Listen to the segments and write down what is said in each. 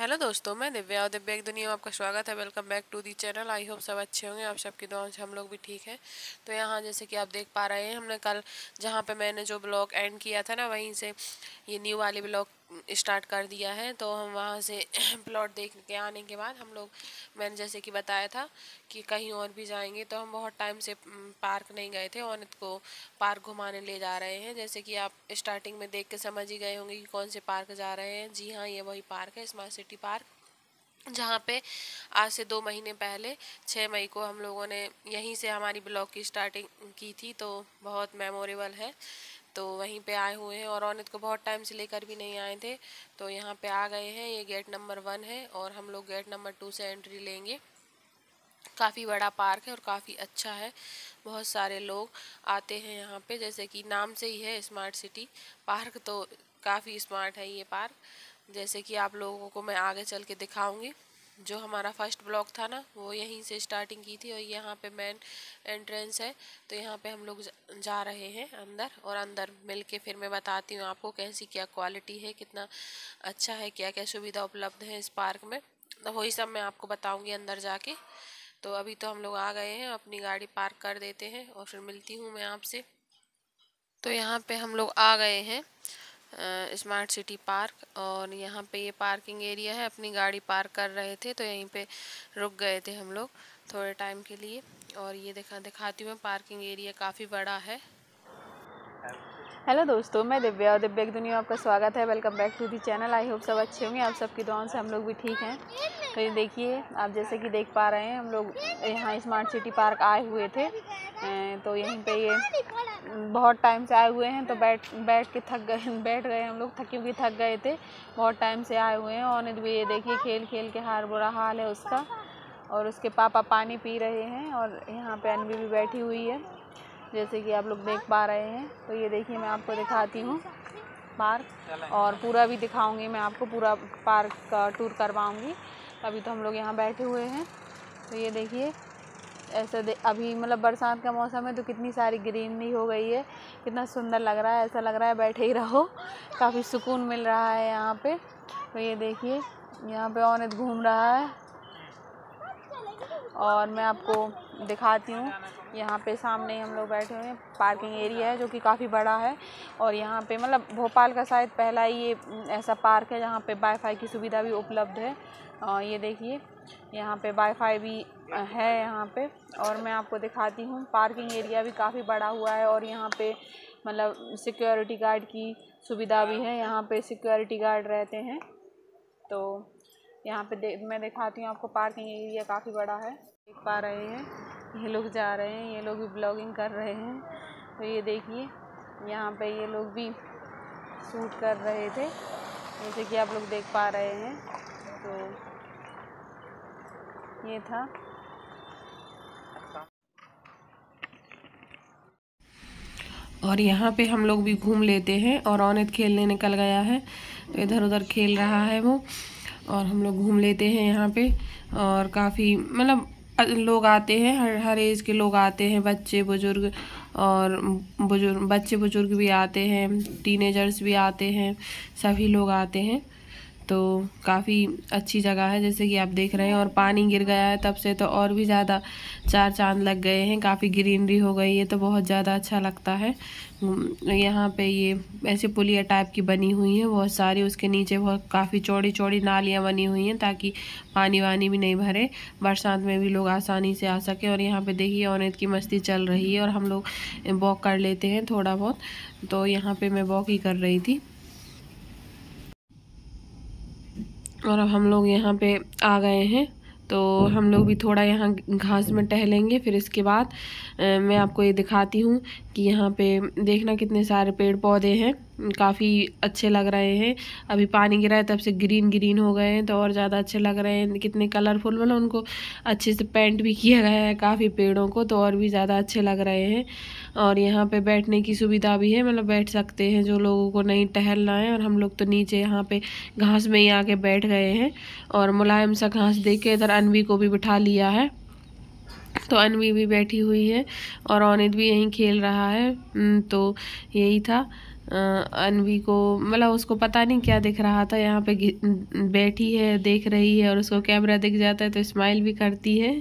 hello दोस्तों मैं दिव्या और दिव्या एक दुनिया में आपका स्वागत है welcome back to the channel I hope सब अच्छे होंगे आप सबकी दुआ से हम लोग भी ठीक हैं तो यहाँ जैसे कि आप देख पा रहे हैं हमने कल जहाँ पे मैंने जो ब्लॉग एंड किया था ना वहीं से ये न्यू वाली ब्लॉग स्टार्ट कर दिया है तो हम वहाँ से प्लॉट देख के आने के बाद हम लोग मैंने जैसे कि बताया था कि कहीं और भी जाएंगे तो हम बहुत टाइम से पार्क नहीं गए थे औनत को पार्क घुमाने ले जा रहे हैं जैसे कि आप स्टार्टिंग में देख के समझ ही गए होंगे कि कौन से पार्क जा रहे हैं जी हाँ ये वही पार्क है स्मार्ट सिटी पार्क जहाँ पे आज से दो महीने पहले छः मई को हम लोगों ने यहीं से हमारी ब्लॉग की स्टार्टिंग की थी तो बहुत मेमोरेबल है तो वहीं पे आए हुए हैं और रौनित को बहुत टाइम से लेकर भी नहीं आए थे तो यहाँ पे आ गए हैं ये गेट नंबर वन है और हम लोग गेट नंबर टू से एंट्री लेंगे काफ़ी बड़ा पार्क है और काफ़ी अच्छा है बहुत सारे लोग आते हैं यहाँ पे जैसे कि नाम से ही है स्मार्ट सिटी पार्क तो काफ़ी स्मार्ट है ये पार्क जैसे कि आप लोगों को मैं आगे चल के दिखाऊँगी जो हमारा फर्स्ट ब्लॉक था ना वो यहीं से स्टार्टिंग की थी और यहाँ पे मेन एंट्रेंस है तो यहाँ पे हम लोग जा रहे हैं अंदर और अंदर मिल के फिर मैं बताती हूँ आपको कैसी क्या क्वालिटी है कितना अच्छा है क्या क्या सुविधा उपलब्ध है इस पार्क में तो वही सब मैं आपको बताऊँगी अंदर जाके तो अभी तो हम लोग आ गए हैं अपनी गाड़ी पार्क कर देते हैं और फिर मिलती हूँ मैं आपसे तो यहाँ पर हम लोग आ गए हैं स्मार्ट सिटी पार्क और यहाँ पे ये पार्किंग एरिया है अपनी गाड़ी पार्क कर रहे थे तो यहीं पे रुक गए थे हम लोग थोड़े टाइम के लिए और ये दिखा दिखाती हूँ पार्किंग एरिया काफ़ी बड़ा है हेलो दोस्तों मैं दिव्या और दिव्या की दुनिया आपका स्वागत है welcome back to the channel I hope सब अच्छे होंगे आप सबकी दुआओं से हम लोग भी ठीक हैं तो ये देखिए आप जैसे कि देख पा रहे हैं हम लोग यहाँ स्मार्ट सिटी पार्क आए हुए थे अं, तो यहीं पे ये बहुत टाइम से आए हुए हैं तो बैठ बैठ के थक गए बैठ गए हम लोग थक क्योंकि थक गए थे बहुत टाइम से आए हुए हैं और भी तो ये देखिए खेल खेल के हार बुरा हाल है उसका और उसके पापा पानी पी रहे हैं और यहाँ पे अनवी भी बैठी हुई है जैसे कि आप लोग देख पा रहे हैं तो ये देखिए मैं आपको दिखाती हूँ पार्क और पूरा भी दिखाऊंगी मैं आपको पूरा पार्क का टूर करवाऊंगी अभी तो हम लोग यहाँ बैठे हुए हैं तो ये देखिए ऐसा दे अभी मतलब बरसात का मौसम है तो कितनी सारी ग्रीनरी हो गई है कितना सुंदर लग रहा है ऐसा लग रहा है बैठे ही रहो काफ़ी सुकून मिल रहा है यहाँ पे तो ये देखिए यहाँ पे औरत घूम रहा है और मैं आपको दिखाती हूँ यहाँ पे सामने हम लोग बैठे हुए हैं पार्किंग एरिया है जो कि काफ़ी बड़ा है और यहाँ पे मतलब भोपाल का शायद पहला ही ये ऐसा पार्क है जहाँ पे वाईफाई की सुविधा भी उपलब्ध है आ, ये देखिए यहाँ पे वाईफाई भी है यहाँ पे और मैं आपको दिखाती हूँ पार्किंग एरिया भी काफ़ी बड़ा हुआ है और यहाँ पे मतलब सिक्योरिटी गार्ड की सुविधा भी है यहाँ पर सिक्योरिटी गार्ड रहते हैं तो यहाँ पे दे, मैं दिखाती हूँ आपको पार्किंग एरिया काफ़ी बड़ा है देख पा रहे हैं ये लोग जा रहे हैं ये लोग भी ब्लॉगिंग कर रहे हैं तो ये देखिए यहाँ पे ये लोग भी शूट कर रहे थे जैसे कि आप लोग देख पा रहे हैं तो ये था और यहाँ पे हम लोग भी घूम लेते हैं और औनत खेलने निकल गया है तो इधर उधर खेल रहा है वो और हम लोग घूम लेते हैं यहाँ पे और काफ़ी मतलब लोग आते हैं हर हर एज के लोग आते हैं बच्चे बुज़ुर्ग और बुजुर्ग बच्चे बुज़ुर्ग भी आते हैं टीनेजर्स भी आते हैं सभी लोग आते हैं तो काफ़ी अच्छी जगह है जैसे कि आप देख रहे हैं और पानी गिर गया है तब से तो और भी ज़्यादा चार चांद लग गए हैं काफ़ी ग्रीनरी हो गई है तो बहुत ज़्यादा अच्छा लगता है यहाँ पे ये ऐसे पुलिया टाइप की बनी हुई है बहुत सारी उसके नीचे बहुत काफ़ी चौड़ी चौड़ी नालियाँ बनी हुई हैं ताकि पानी वानी भी नहीं भरे बरसात में भी लोग आसानी से आ सके और यहाँ पर देखिए औरत की मस्ती चल रही है और हम लोग वॉक कर लेते हैं थोड़ा बहुत तो यहाँ पर मैं वॉक ही कर रही थी और अब हम लोग यहाँ पे आ गए हैं तो हम लोग भी थोड़ा यहाँ घास में टहलेंगे फिर इसके बाद मैं आपको ये दिखाती हूँ कि यहाँ पे देखना कितने सारे पेड़ पौधे हैं काफ़ी अच्छे लग रहे हैं अभी पानी गिरा है तब से ग्रीन ग्रीन हो गए हैं तो और ज़्यादा अच्छे लग रहे हैं कितने कलरफुल मतलब उनको अच्छे से पेंट भी किया गया है काफ़ी पेड़ों को तो और भी ज़्यादा अच्छे लग रहे हैं और यहाँ पे बैठने की सुविधा भी है मतलब बैठ सकते हैं जो लोगों को नहीं टहलना है और हम लोग तो नीचे यहाँ पर घास में ही आके बैठ गए हैं और मुलायम सा घास दे के इधर अनवी को भी बिठा लिया है तो अनवी भी बैठी हुई है और अनित भी यहीं खेल रहा है हम्म, तो यही था अनवी को मतलब उसको पता नहीं क्या दिख रहा था यहाँ पे बैठी है देख रही है और उसको कैमरा दिख जाता है तो स्माइल भी करती है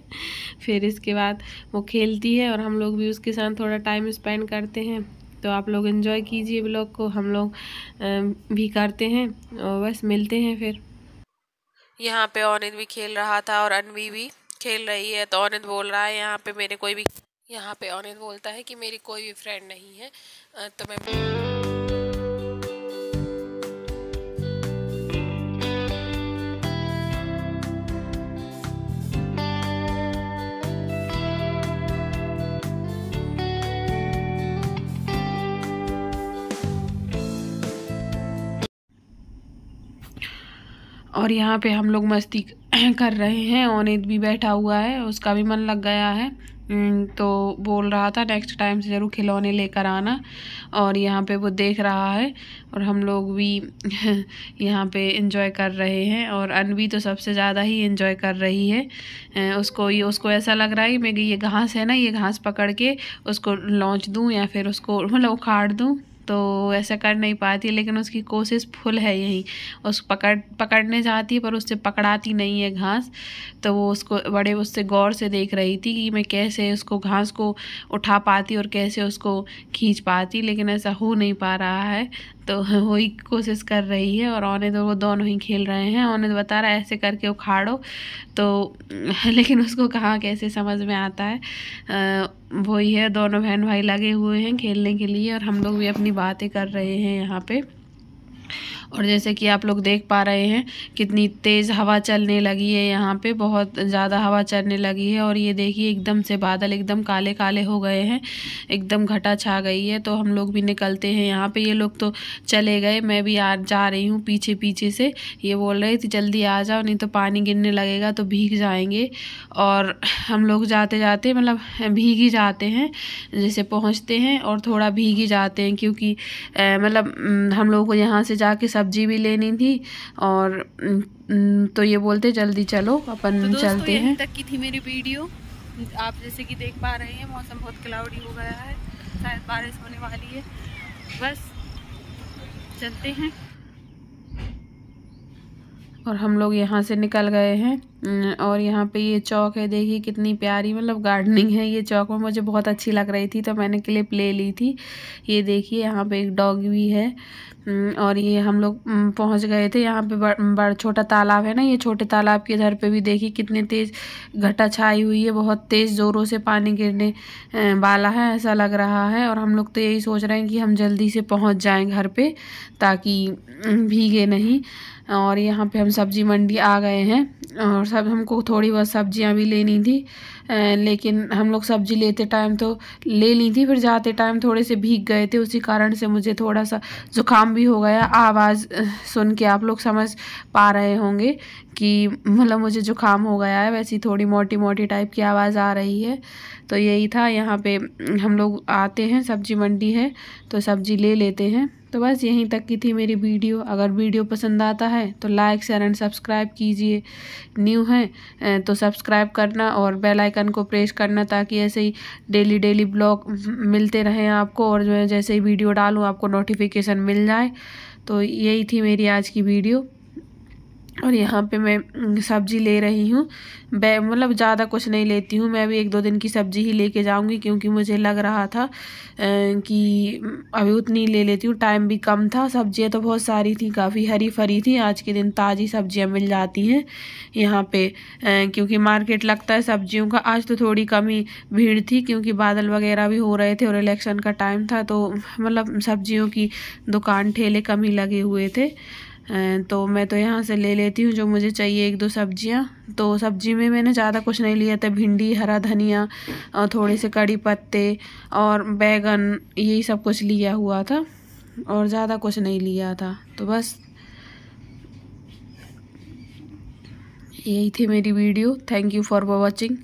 फिर इसके बाद वो खेलती है और हम लोग भी उसके साथ थोड़ा टाइम स्पेंड करते हैं तो आप लोग इन्जॉय कीजिए ब्लॉग को हम लोग भी करते हैं और बस मिलते हैं फिर यहाँ पे अनित भी खेल रहा था और अनवी भी खेल रही है तो औरत बोल रहा है यहाँ पे मेरे कोई भी यहाँ पे औरत बोलता है कि मेरी कोई भी फ्रेंड नहीं है तो मैं और यहाँ पे हम लोग मस्ती कर रहे हैं ओनित भी बैठा हुआ है उसका भी मन लग गया है तो बोल रहा था नेक्स्ट टाइम से ज़रूर खिलौने लेकर आना और यहाँ पे वो देख रहा है और हम लोग भी यहाँ पे इन्जॉय कर रहे हैं और अनवी तो सबसे ज़्यादा ही इन्जॉय कर रही है उसको ये उसको ऐसा लग रहा है कि मैं ये घास है ना ये घास पकड़ के उसको लॉन्च दूँ या फिर उसको मतलब उखाड़ दूँ तो ऐसा कर नहीं पाती लेकिन उसकी कोशिश फुल है यही उस पकड़ पकड़ने जाती है पर उससे पकड़ाती नहीं है घास तो वो उसको बड़े उससे गौर से देख रही थी कि मैं कैसे उसको घास को उठा पाती और कैसे उसको खींच पाती लेकिन ऐसा हो नहीं पा रहा है तो वही कोशिश कर रही है और औने तो वो दोनों ही खेल रहे हैं औने तो बता रहा है ऐसे करके उखाड़ो तो लेकिन उसको कहाँ कैसे समझ में आता है वही है दोनों बहन भाई लगे हुए हैं खेलने के लिए और हम लोग भी अपनी बातें कर रहे हैं यहाँ पे और जैसे कि आप लोग देख पा रहे हैं कितनी तेज़ हवा चलने लगी है यहाँ पे बहुत ज़्यादा हवा चलने लगी है और ये देखिए एकदम से बादल एकदम काले काले हो गए हैं एकदम घटा छा गई है तो हम लोग भी निकलते हैं यहाँ पर ये लोग तो चले गए मैं भी आ जा रही हूँ पीछे पीछे से ये बोल रहे थे जल्दी आ जाओ नहीं तो पानी गिरने लगेगा तो भीग जाएंगे और हम लोग जाते जाते मतलब भीग ही जाते हैं जैसे पहुँचते हैं और थोड़ा भीग ही जाते हैं क्योंकि मतलब हम लोग को यहाँ से जाके सब्जी भी लेनी थी और तो ये बोलते जल्दी चलो अपन तो चलते हैं तक की थी मेरी वीडियो आप जैसे कि देख पा रहे हैं मौसम बहुत क्लाउडी हो गया है शायद बारिश होने वाली है बस चलते हैं और हम लोग यहाँ से निकल गए हैं और यहाँ पे ये चौक है देखिए कितनी प्यारी मतलब गार्डनिंग है ये चौक में मुझे बहुत अच्छी लग रही थी तो मैंने क्लिप ले ली थी ये देखिए यहाँ पे एक डॉग भी है और ये हम लोग पहुँच गए थे यहाँ पे बड़ा छोटा तालाब है ना ये छोटे तालाब के इधर पे भी देखिए कितने तेज़ घटा छाई हुई है बहुत तेज़ ज़ोरों से पानी गिरने वाला है ऐसा लग रहा है और हम लोग तो यही सोच रहे हैं कि हम जल्दी से पहुँच जाएँ घर पर ताकि भीगे नहीं और यहाँ पर हम सब्ज़ी मंडी आ गए हैं और सब हमको थोड़ी बहुत सब्जियां भी लेनी थी लेकिन हम लोग सब्जी लेते टाइम तो ले ली थी फिर जाते टाइम थोड़े से भीग गए थे उसी कारण से मुझे थोड़ा सा ज़ुकाम भी हो गया आवाज़ सुन के आप लोग समझ पा रहे होंगे कि मतलब मुझे जुकाम हो गया है वैसी थोड़ी मोटी मोटी टाइप की आवाज़ आ रही है तो यही था यहाँ पे हम लोग आते हैं सब्जी मंडी है तो सब्जी ले लेते हैं तो बस यहीं तक की थी मेरी वीडियो अगर वीडियो पसंद आता है तो लाइक शेयर एंड सब्सक्राइब कीजिए न्यू है तो सब्सक्राइब करना और बेल आइकन को प्रेस करना ताकि ऐसे ही डेली डेली ब्लॉग मिलते रहें आपको और जो है जैसे ही वीडियो डालूँ आपको नोटिफिकेशन मिल जाए तो यही थी मेरी आज की वीडियो और यहाँ पे मैं सब्ज़ी ले रही हूँ मतलब ज़्यादा कुछ नहीं लेती हूँ मैं भी एक दो दिन की सब्ज़ी ही लेके जाऊँगी क्योंकि मुझे लग रहा था कि अभी उतनी ले लेती हूँ टाइम भी कम था सब्ज़ियाँ तो बहुत सारी थी काफ़ी हरी फरी थी आज के दिन ताज़ी सब्ज़ियाँ मिल जाती हैं यहाँ पे क्योंकि मार्केट लगता है सब्ज़ियों का आज तो थोड़ी कम भीड़ थी क्योंकि बादल वगैरह भी हो रहे थे और इलेक्शन का टाइम था तो मतलब सब्ज़ियों की दुकान ठेले कम ही लगे हुए थे तो मैं तो यहाँ से ले लेती हूँ जो मुझे चाहिए एक दो सब्जियाँ तो सब्जी में मैंने ज़्यादा कुछ नहीं लिया था भिंडी हरा धनिया थोड़े से कड़ी पत्ते और बैगन यही सब कुछ लिया हुआ था और ज़्यादा कुछ नहीं लिया था तो बस यही थी मेरी video thank you for watching